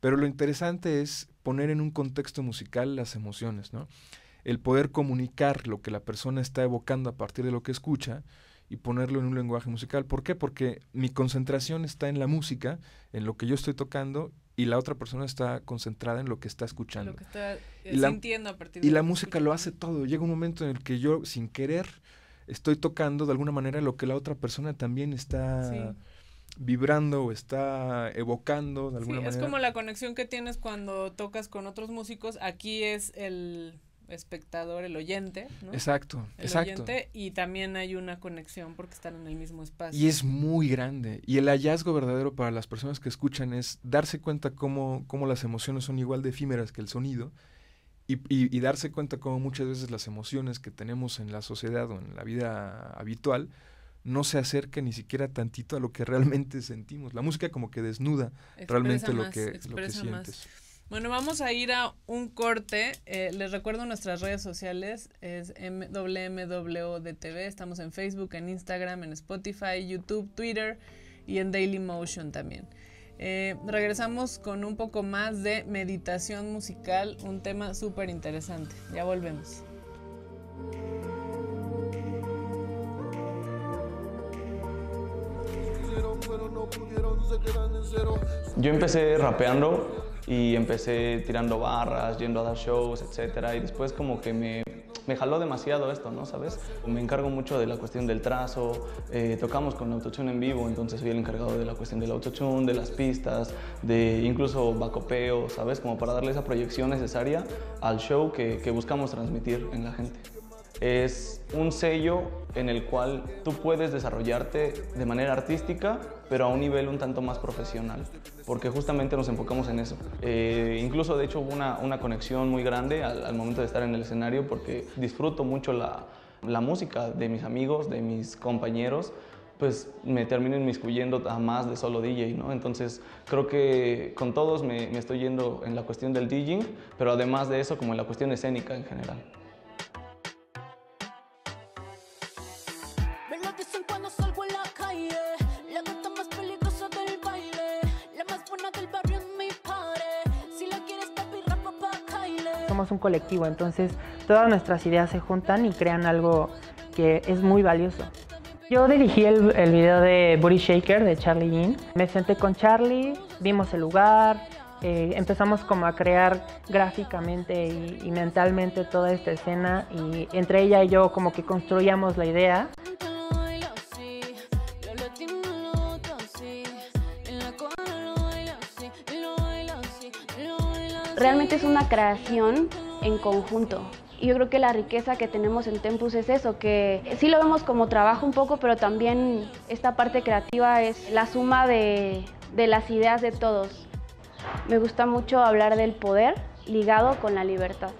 Pero lo interesante es poner en un contexto musical las emociones, ¿no? El poder comunicar lo que la persona está evocando a partir de lo que escucha y ponerlo en un lenguaje musical. ¿Por qué? Porque mi concentración está en la música, en lo que yo estoy tocando y la otra persona está concentrada en lo que está escuchando. Lo que está eh, la, sintiendo a partir de Y la música lo hace todo. Llega un momento en el que yo, sin querer, estoy tocando de alguna manera lo que la otra persona también está... vibrando o está evocando de alguna sí, Es como la conexión que tienes cuando tocas con otros músicos. Aquí es el espectador, el oyente, ¿no? Exacto, exacto. y también hay una conexión porque están en el mismo espacio. Y es muy grande. Y el hallazgo verdadero para las personas que escuchan es darse cuenta cómo, cómo las emociones son igual de efímeras que el sonido y, darse cuenta cómo muchas veces las emociones que tenemos en la sociedad o en la vida habitual no se acerca ni siquiera tantito a lo que realmente sentimos. La música como que desnuda realmente lo que, lo sientes. Bueno, vamos a ir a un corte. Eh, les recuerdo nuestras redes sociales, es MWMWDTV. Estamos en Facebook, en Instagram, en Spotify, YouTube, Twitter y en Daily Motion también. Eh, regresamos con un poco más de meditación musical, un tema súper interesante. Ya volvemos. Yo empecé rapeando y empecé tirando barras, yendo a dar shows, etcétera. Y después como que me, me jaló demasiado esto, ¿no? ¿Sabes? Me encargo mucho de la cuestión del trazo, eh, tocamos con autotune en vivo, entonces fui el encargado de la cuestión del autotune, de las pistas, de incluso bacopeo, ¿sabes? Como para darle esa proyección necesaria al show que, que buscamos transmitir en la gente es un sello en el cual tú puedes desarrollarte de manera artística, pero a un nivel un tanto más profesional, porque justamente nos enfocamos en eso. Eh, incluso, de hecho, hubo una, conexión muy grande al, momento de estar en el escenario, porque disfruto mucho la, música de mis amigos, de mis compañeros, pues me termino inmiscuyendo a más de solo DJ, ¿no? Entonces creo que con todos me estoy yendo en la cuestión del DJing, pero además de eso como en la cuestión escénica en general. un colectivo, entonces todas nuestras ideas se juntan y crean algo que es muy valioso. Yo dirigí el, vídeo video de Booty Shaker de Charlie Jean. Me senté con Charlie, vimos el lugar, eh, empezamos como a crear gráficamente y, y mentalmente toda esta escena y entre ella y yo como que construíamos la idea. Realmente es una creación en conjunto. Y yo creo que la riqueza que tenemos en Tempus es eso, que sí lo vemos como trabajo un poco, pero también esta parte creativa es la suma de, de las ideas de todos. Me gusta mucho hablar del poder ligado con la libertad.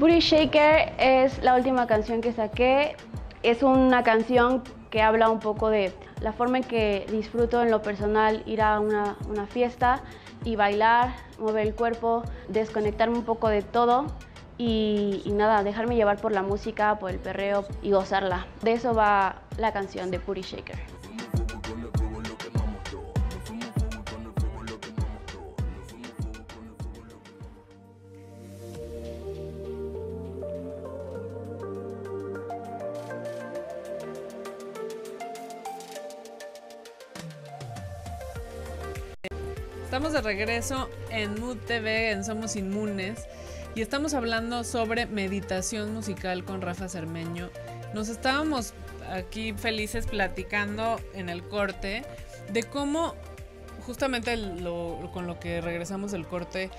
Booty Shaker es la última canción que saqué. Es una canción que habla un poco de la forma en que disfruto en lo personal ir a una, una fiesta, y bailar, mover el cuerpo, desconectarme un poco de todo y, nada, dejarme llevar por la música, por el perreo y gozarla. De eso va la canción de Puri Shaker. de regreso en Mood TV, en Somos Inmunes, y estamos hablando sobre meditación musical con Rafa Cermeño. Nos estábamos aquí felices platicando en el corte de cómo, justamente con lo que regresamos del corte,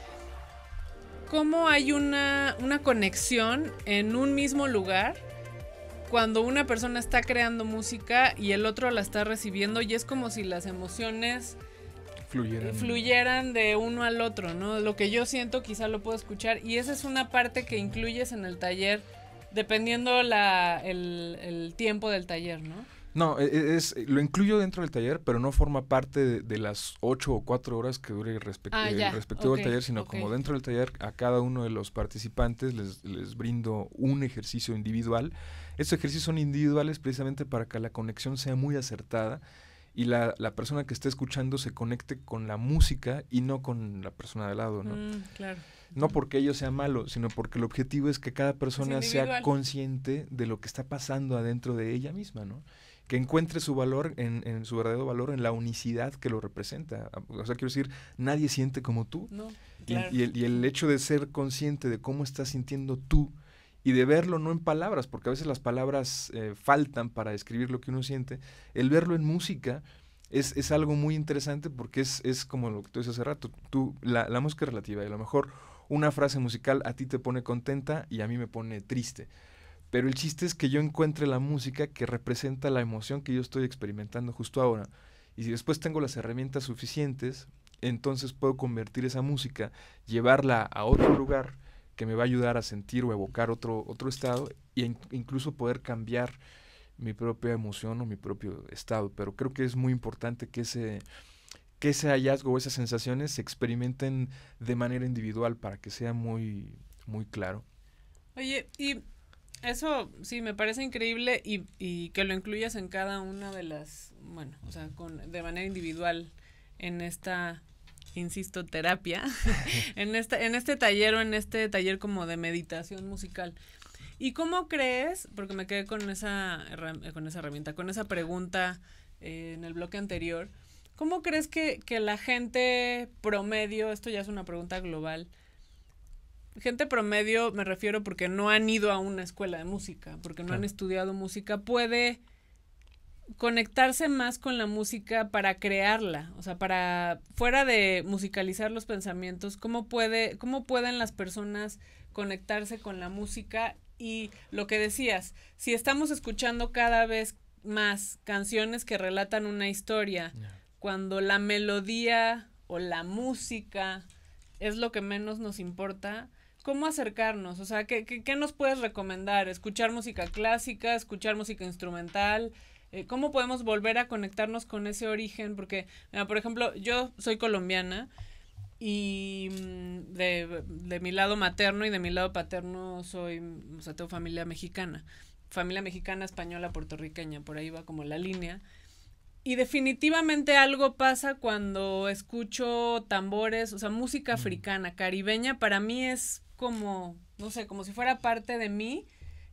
cómo hay una, una conexión en un mismo lugar cuando una persona está creando música y el otro la está recibiendo y es como si las emociones fluyeran. de uno al otro, ¿no? Lo que yo siento quizá lo puedo escuchar y esa es una parte que incluyes en el taller dependiendo el, tiempo del taller, ¿no? No, e, e, es, lo incluyo dentro del taller, pero no forma parte de, las ocho o cuatro horas que dure el, ah, respectivo taller, sino como dentro del taller a cada uno de los participantes les, les brindo un ejercicio individual. Estos ejercicios son individuales precisamente para que la conexión sea muy acertada y la, persona que está escuchando se conecte con la música y no con la persona de lado, ¿no? Mm, no porque ello sea malo, sino porque el objetivo es que cada persona sea consciente de lo que está pasando adentro de ella misma, ¿no? Que encuentre su valor, en, en, su verdadero valor, en la unicidad que lo representa. Ah, o sea, quiero decir, nadie siente como tú. y, el, y el hecho de ser consciente de cómo estás sintiendo tú y de verlo no en palabras, porque a veces las palabras eh, faltan para describir lo que uno siente, el verlo en música es, algo muy interesante porque es, como lo que tú dices hace rato, tú, la, la música relativa, y a lo mejor una frase musical a ti te pone contenta y a mí me pone triste. Pero el chiste es que yo encuentre la música que representa la emoción que yo estoy experimentando justo ahora. Y si después tengo las herramientas suficientes, entonces puedo convertir esa música, llevarla a otro lugar que me va a ayudar a sentir o evocar otro, otro estado e incluso poder cambiar mi propia emoción o mi propio estado. Pero creo que es muy importante que ese, ese hallazgo o esas sensaciones se experimenten de manera individual para que sea muy, muy claro. Oye, y eso sí, me parece increíble y, que lo incluyas en cada una de las, bueno, o sea, de manera individual en esta insisto, terapia, en, este, en este taller o en este taller como de meditación musical. ¿Y cómo crees, porque me quedé con esa, eh, con esa herramienta, con esa pregunta eh, en el bloque anterior, ¿cómo crees que, la gente promedio, esto ya es una pregunta global, gente promedio me refiero porque no han ido a una escuela de música, porque no han estudiado música, puede conectarse más con la música para crearla, o sea, para fuera de musicalizar los pensamientos, cómo puede cómo pueden las personas conectarse con la música y lo que decías, si estamos escuchando cada vez más canciones que relatan una historia, cuando la melodía o la música es lo que menos nos importa, ¿cómo acercarnos? O sea, ¿qué, qué, qué nos puedes recomendar? ¿Escuchar música clásica? ¿Escuchar música instrumental? Eh, cómo podemos volver a conectarnos con ese origen, porque, mira, por ejemplo, yo soy colombiana y mm, de, de, mi lado materno y de mi lado paterno soy, o sea, tengo familia mexicana, familia mexicana, española, puertorriqueña, por ahí va como la línea. Y definitivamente algo pasa cuando escucho tambores, o sea, música mm. africana, caribeña, para mí es como, no sé, como si fuera parte de mí.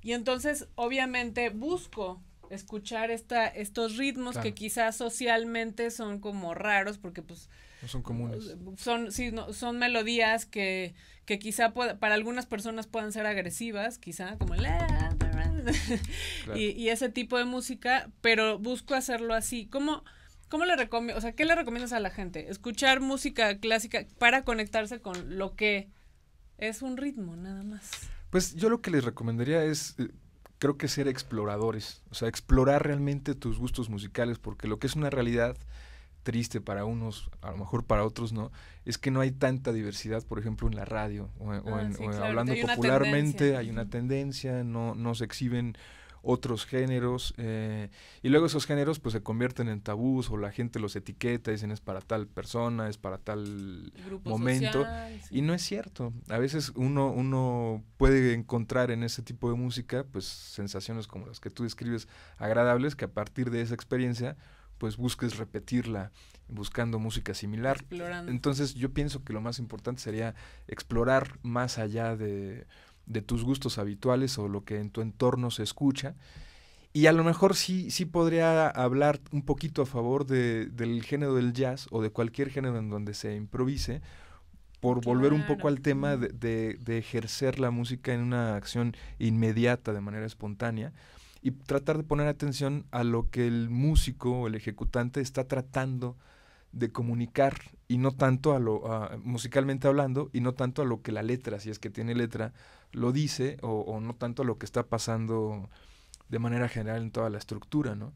Y entonces, obviamente, busco escuchar esta, estos ritmos que quizás socialmente son como raros porque pues no son comunes. Son, sí, no, son melodías que, quizá para algunas personas puedan ser agresivas, quizá como y, ese tipo de música, pero busco hacerlo así. ¿Cómo, le recomiendo, o sea, qué le recomiendas a la gente? Escuchar música clásica para conectarse con lo que es un ritmo, nada más. Pues yo lo que les recomendaría es, eh, creo que ser exploradores, o sea, explorar realmente tus gustos musicales, porque lo que es una realidad triste para unos, a lo mejor para otros no, es que no hay tanta diversidad, por ejemplo, en la radio o, ah, hablando popularmente, hay una tendencia, no, no se exhiben otros géneros, eh, y luego esos géneros pues se convierten en tabús o la gente los etiqueta, dicen es para tal persona, es para tal momento, y no es cierto. A veces uno, uno puede encontrar en ese tipo de música pues sensaciones como las que tú describes agradables, que a partir de esa experiencia pues busques repetirla buscando música similar. Entonces yo pienso que lo más importante sería explorar más allá de, de tus gustos habituales o lo que en tu entorno se escucha. Y a lo mejor sí, sí podría hablar un poquito a favor del género del jazz o de cualquier género en donde se improvise, por volver un poco al tema de, ejercer la música en una acción inmediata, de manera espontánea, y tratar de poner atención a lo que el músico o el ejecutante está tratando de de comunicar y no tanto a lo musicalmente hablando y no tanto a lo que la letra, si es que tiene letra, lo dice o, no tanto a lo que está pasando de manera general en toda la estructura, ¿no?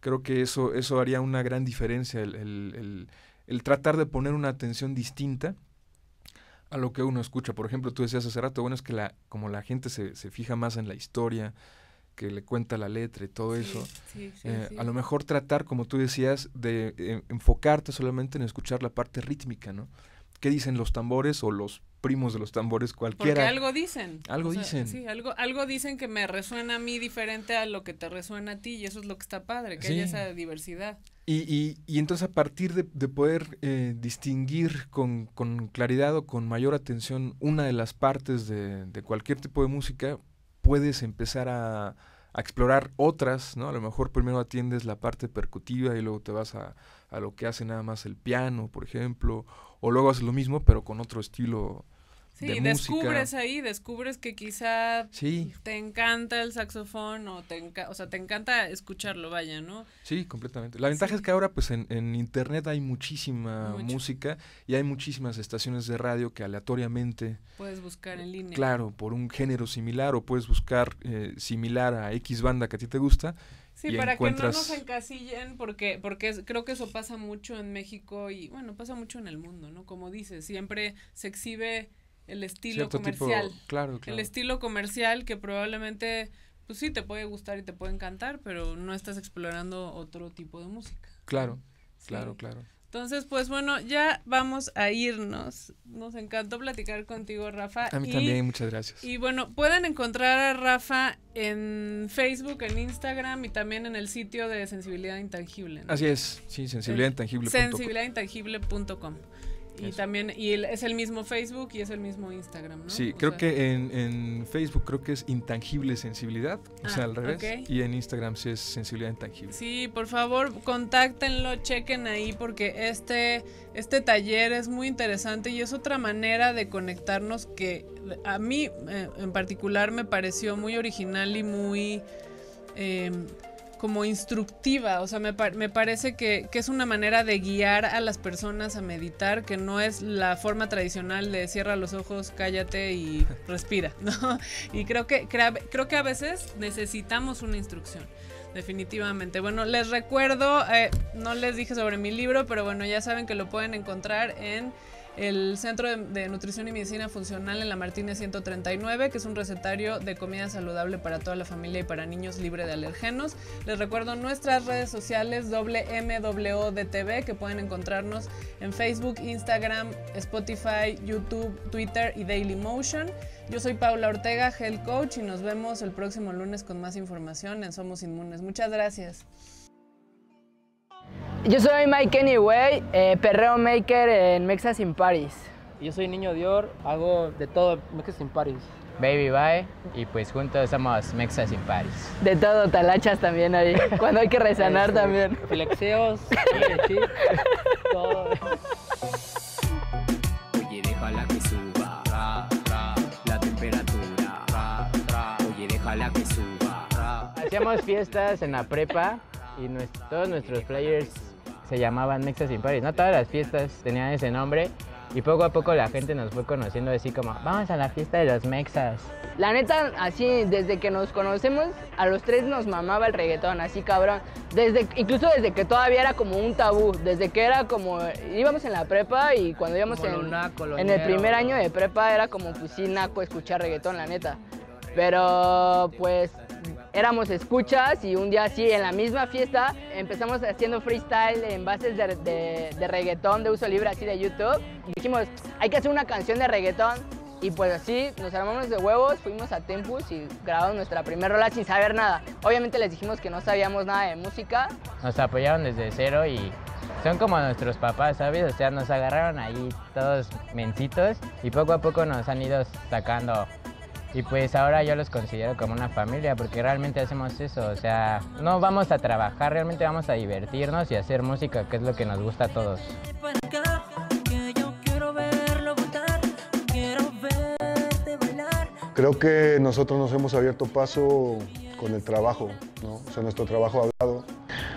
Creo que eso, eso haría una gran diferencia, el, tratar de poner una atención distinta a lo que uno escucha. Por ejemplo, tú decías hace rato, bueno, es que la, como la gente se, se fija más en la historia, que le cuenta la letra y todo eso. Eh, a lo mejor tratar, como tú decías, de eh, enfocarte solamente en escuchar la parte rítmica, ¿no? ¿Qué dicen los tambores o los primos de los tambores cualquiera? Porque algo dicen. Algo dicen. algo, algo dicen que me resuena a mí diferente a lo que te resuena a ti y eso es lo que está padre, que haya esa diversidad. Y, entonces a partir de, poder eh, distinguir con, claridad o con mayor atención una de las partes de cualquier tipo de música, puedes empezar a, a explorar otras, ¿no? A lo mejor primero atiendes la parte percutiva y luego te vas a, a, lo que hace nada más el piano, por ejemplo, o luego haces lo mismo pero con otro estilo Sí, descubres ahí, descubres que quizá te encanta el saxofón o te, sea, te encanta escucharlo, vaya, ¿no? Sí, completamente. La ventaja es que ahora pues en, en internet hay muchísima música y hay muchísimas estaciones de radio que aleatoriamente... Puedes buscar en eh, línea. Claro, por un género similar o puedes buscar eh, similar a X banda que a ti te gusta. Sí, para encuentras... que no nos encasillen, porque, porque creo que eso pasa mucho en México y bueno, pasa mucho en el mundo, ¿no? Como dices, siempre se exhibe el estilo comercial. El estilo comercial que probablemente, pues sí, te puede gustar y te puede encantar, pero no estás explorando otro tipo de música. Claro, claro, claro. Entonces, pues bueno, ya vamos a irnos. Nos encantó platicar contigo, Rafa. A mí también, muchas gracias. Y bueno, pueden encontrar a Rafa en Facebook, en Instagram y también en el sitio de Sensibilidad Intangible. Así es, sí, Sensibilidadintangible.com. Y también, y es el mismo Facebook y es el mismo Instagram, ¿no? Sí, creo que en, Facebook creo que es intangible sensibilidad, o sea, ah, al revés. Y en Instagram sí es sensibilidad intangible. Sí, por favor, contáctenlo, chequen ahí, porque este, este taller es muy interesante y es otra manera de conectarnos que a mí eh, en particular me pareció muy original y muy... Em, como instructiva, o sea, me, parece que, es una manera de guiar a las personas a meditar, que no es la forma tradicional de cierra los ojos, cállate y respira, ¿no? Y creo que, creo que a veces necesitamos una instrucción, definitivamente. Bueno, les recuerdo, eh, no les dije sobre mi libro, pero bueno, ya saben que lo pueden encontrar en el Centro de, Nutrición y Medicina Funcional en la Martínez 139, que es un recetario de comida saludable para toda la familia y para niños libre de alergenos. Les recuerdo nuestras redes sociales WMWDTV, que pueden encontrarnos en Facebook, Instagram, Spotify, YouTube, Twitter y Dailymotion. Yo soy Paula Ortega, Health Coach, y nos vemos el próximo lunes con más información en Somos Inmunes. Muchas gracias. Yo soy Mike Anyway, eh, perreo maker en Mexas in Paris. Yo soy Niño Dior, hago de todo Mexas in Paris. Baby Bye y pues juntos somos Mexas in Paris. De todo, talachas también ahí, cuando hay que resanar este, también. Flexeos, sí, todo. Oye, déjala la temperatura, que suba. Hacíamos fiestas en la prepa y todos nuestros players se llamaban Mexas sin No todas las fiestas tenían ese nombre. Y poco a poco la gente nos fue conociendo así como, vamos a la fiesta de los Mexas. La neta, así, desde que nos conocemos, a los tres nos mamaba el reggaetón, así cabrón. Desde, incluso desde que todavía era como un tabú, desde que era como, íbamos en la prepa y cuando íbamos en, en, el primer año de prepa era como, pues sí, naco escuchar reggaetón, la neta. Pero pues éramos escuchas y un día así en la misma fiesta empezamos haciendo freestyle en bases de, reggaetón de uso libre así de YouTube. Y dijimos, hay que hacer una canción de reggaetón. Y pues así nos armamos de huevos, fuimos a Tempus y grabamos nuestra primera rola sin saber nada. Obviamente les dijimos que no sabíamos nada de música. Nos apoyaron desde cero y son como nuestros papás, ¿sabes? O sea, nos agarraron ahí todos mencitos y poco a poco nos han ido sacando y pues ahora yo los considero como una familia porque realmente hacemos eso, o sea, no vamos a trabajar, realmente vamos a divertirnos y hacer música, que es lo que nos gusta a todos. Creo que nosotros nos hemos abierto paso con el trabajo, ¿no? o sea, nuestro trabajo ha hablado.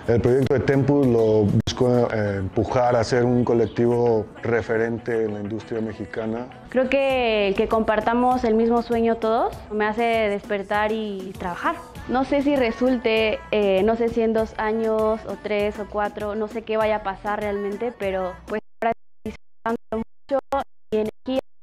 El proyecto de Tempus lo eh, empujar a ser un colectivo referente en la industria mexicana. Creo que el que compartamos el mismo sueño todos me hace despertar y trabajar. No sé si resulte, eh, no sé si en dos años o tres o cuatro, no sé qué vaya a pasar realmente, pero pues ahora estoy mucho mi energía